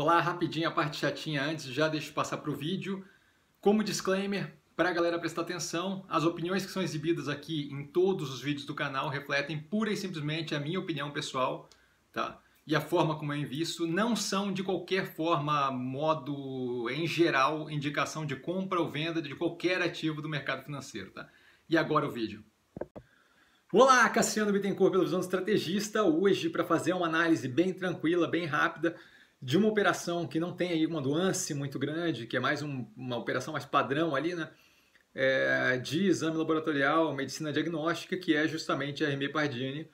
Olá, rapidinho a parte chatinha antes, já deixo passar para o vídeo. Como disclaimer, para a galera prestar atenção, as opiniões que são exibidas aqui em todos os vídeos do canal refletem pura e simplesmente a minha opinião pessoal, tá? E a forma como eu invisto não são de qualquer forma, modo em geral, indicação de compra ou venda de qualquer ativo do mercado financeiro, tá? E agora o vídeo. Olá, Cassiano Bittencourt, pela visão do estrategista. Hoje, para fazer uma análise bem tranquila, bem rápida, de uma operação que não tem aí uma nuance muito grande, que é mais um, uma operação mais padrão ali, né? É, de exame laboratorial, medicina diagnóstica, que é justamente a RME Pardini,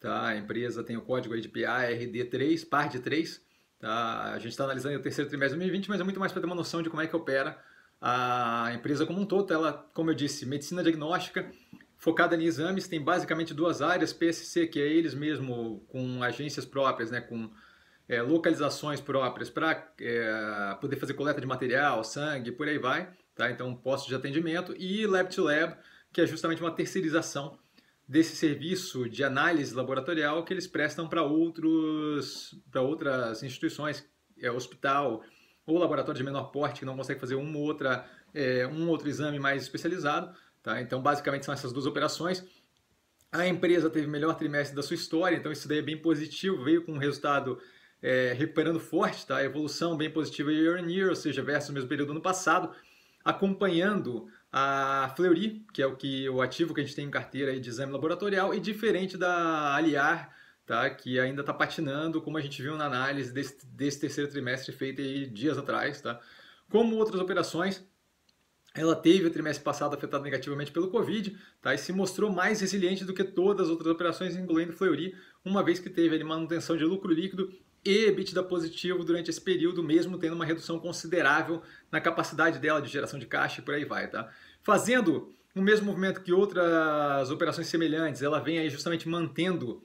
tá? A empresa tem o código aí de PARD3, PARD3, tá? A gente está analisando o terceiro trimestre de 2020, mas é muito mais para ter uma noção de como é que opera a empresa como um todo. Ela, como eu disse, medicina diagnóstica, focada em exames, tem basicamente duas áreas, PSC, que é eles mesmo com agências próprias, né? Com é, localizações próprias para é, poder fazer coleta de material, sangue, por aí vai. Tá? Então, postos de atendimento e lab to lab, que é justamente uma terceirização desse serviço de análise laboratorial que eles prestam para outros para outras instituições, é, hospital ou laboratório de menor porte que não consegue fazer uma outra é, um outro exame mais especializado, tá? Então, basicamente são essas duas operações. A empresa teve o melhor trimestre da sua história, então isso daí é bem positivo, veio com um resultado é, recuperando forte, tá? Evolução bem positiva year on year, ou seja, versus o mesmo período do ano passado, acompanhando a Fleury, que é o que o ativo que a gente tem em carteira de exame laboratorial, e diferente da Aliar, tá? que ainda está patinando, como a gente viu na análise desse, desse terceiro trimestre feita dias atrás. Tá? Como outras operações, ela teve o trimestre passado afetado negativamente pelo Covid tá? e se mostrou mais resiliente do que todas as outras operações, incluindo Fleury, uma vez que teve ali, manutenção de lucro líquido e EBITDA positivo durante esse período, mesmo tendo uma redução considerável na capacidade dela de geração de caixa e por aí vai, tá? Fazendo o mesmo movimento que outras operações semelhantes, ela vem aí justamente mantendo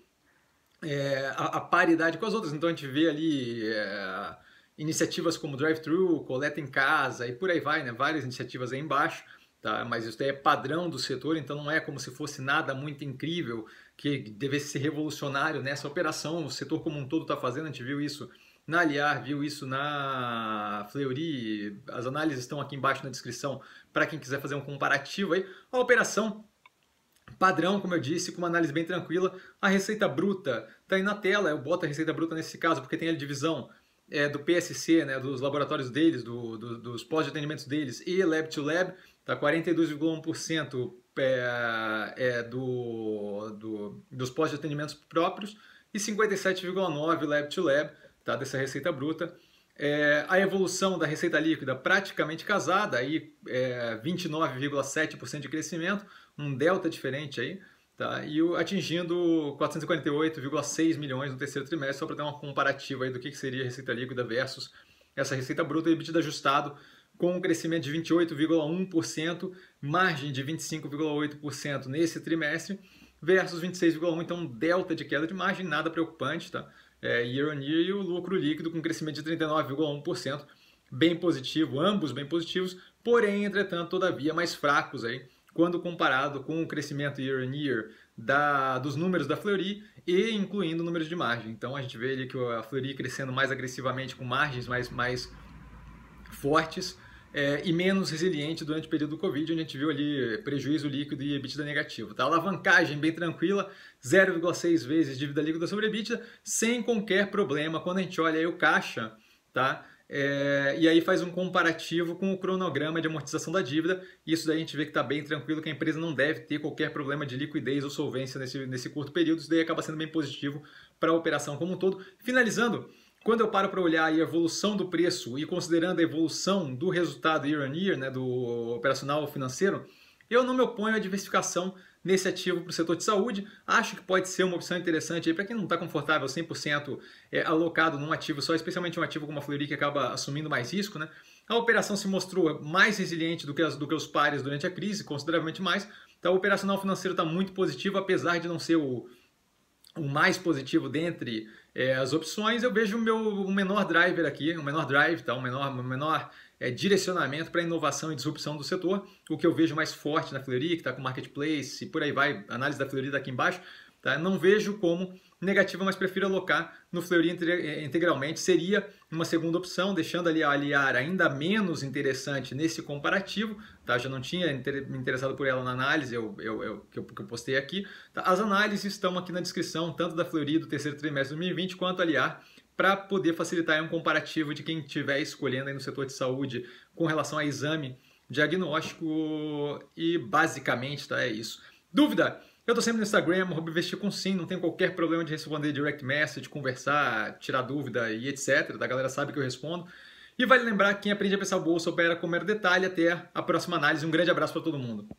é, a, a, paridade com as outras. Então a gente vê ali é, iniciativas como drive-thru, coleta em casa e por aí vai, né? Várias iniciativas aí embaixo, tá? Mas isso daí é padrão do setor, então não é como se fosse nada muito incrível que deve ser revolucionário nessa operação, o setor como um todo está fazendo, a gente viu isso na Aliar, viu isso na Fleury, as análises estão aqui embaixo na descrição para quem quiser fazer um comparativo aí. A operação padrão, como eu disse, com uma análise bem tranquila. A receita bruta está aí na tela, eu boto a receita bruta nesse caso porque tem a divisão é, do PSC, né, dos laboratórios deles, do, do, dos pós-atendimentos deles e lab to lab, está 42,1% é, é, do, do, dos postos de atendimentos próprios e 57,9% lab to lab tá, dessa receita bruta. É, a evolução da receita líquida praticamente casada, aí 29,7% é, de crescimento, um delta diferente aí, tá? e o, atingindo 448,6 milhões no terceiro trimestre, só para ter uma comparativa aí do que, que seria a receita líquida versus essa receita bruta e EBITDA ajustado com um crescimento de 28,1%, margem de 25,8% nesse trimestre, versus 26,1%, então um delta de queda de margem, nada preocupante, tá? É, year on year, e o lucro líquido com um crescimento de 39,1%, bem positivo, ambos bem positivos, porém, entretanto, todavia mais fracos aí, quando comparado com o crescimento year on year da, dos números da Fleury e incluindo números de margem. Então a gente vê ali que a Fleury crescendo mais agressivamente com margens mais, mais fortes, é, e menos resiliente durante o período do Covid, onde a gente viu ali prejuízo líquido e EBITDA negativo. Tá? Alavancagem bem tranquila, 0,6 vezes dívida líquida sobre EBITDA, sem qualquer problema. Quando a gente olha aí o caixa, tá? É, e aí faz um comparativo com o cronograma de amortização da dívida. Isso daí a gente vê que está bem tranquilo, que a empresa não deve ter qualquer problema de liquidez ou solvência nesse, nesse curto período. Isso daí acaba sendo bem positivo para a operação como um todo. Finalizando, quando eu paro para olhar a evolução do preço e considerando a evolução do resultado year on year, né, do operacional financeiro, eu não me oponho à diversificação nesse ativo para o setor de saúde. Acho que pode ser uma opção interessante para quem não está confortável 100% é, alocado num ativo só, especialmente um ativo como a Fleury que acaba assumindo mais risco. Né? A operação se mostrou mais resiliente do que, as, do que os pares durante a crise, consideravelmente mais. Então, o operacional financeiro está muito positivo, apesar de não ser o, o mais positivo dentre é, as opções, eu vejo o meu o menor driver aqui, o menor drive, tá? o menor, o menor é, direcionamento para inovação e disrupção do setor, o que eu vejo mais forte na Fleury, que está com marketplace e por aí vai, análise da Fleury daqui embaixo, Tá? Não vejo como negativa, mas prefiro alocar no Fleury eh, integralmente. Seria uma segunda opção, deixando ali a Aliar ainda menos interessante nesse comparativo. Tá? Já não tinha me interessado por ela na análise eu, eu, eu que, eu, que eu postei aqui. Tá? As análises estão aqui na descrição, tanto da Fleury do terceiro trimestre de 2020, quanto a Aliar, para poder facilitar um comparativo de quem estiver escolhendo no setor de saúde com relação a exame diagnóstico. E basicamente tá? é isso. Dúvida? Eu tô sempre no Instagram, investir com sim, não tem qualquer problema de responder direct message, conversar, tirar dúvida e etc. Da galera sabe que eu respondo. E vale lembrar que quem aprende a pensar bolsa opera com mero detalhe. Até a próxima análise. Um grande abraço para todo mundo.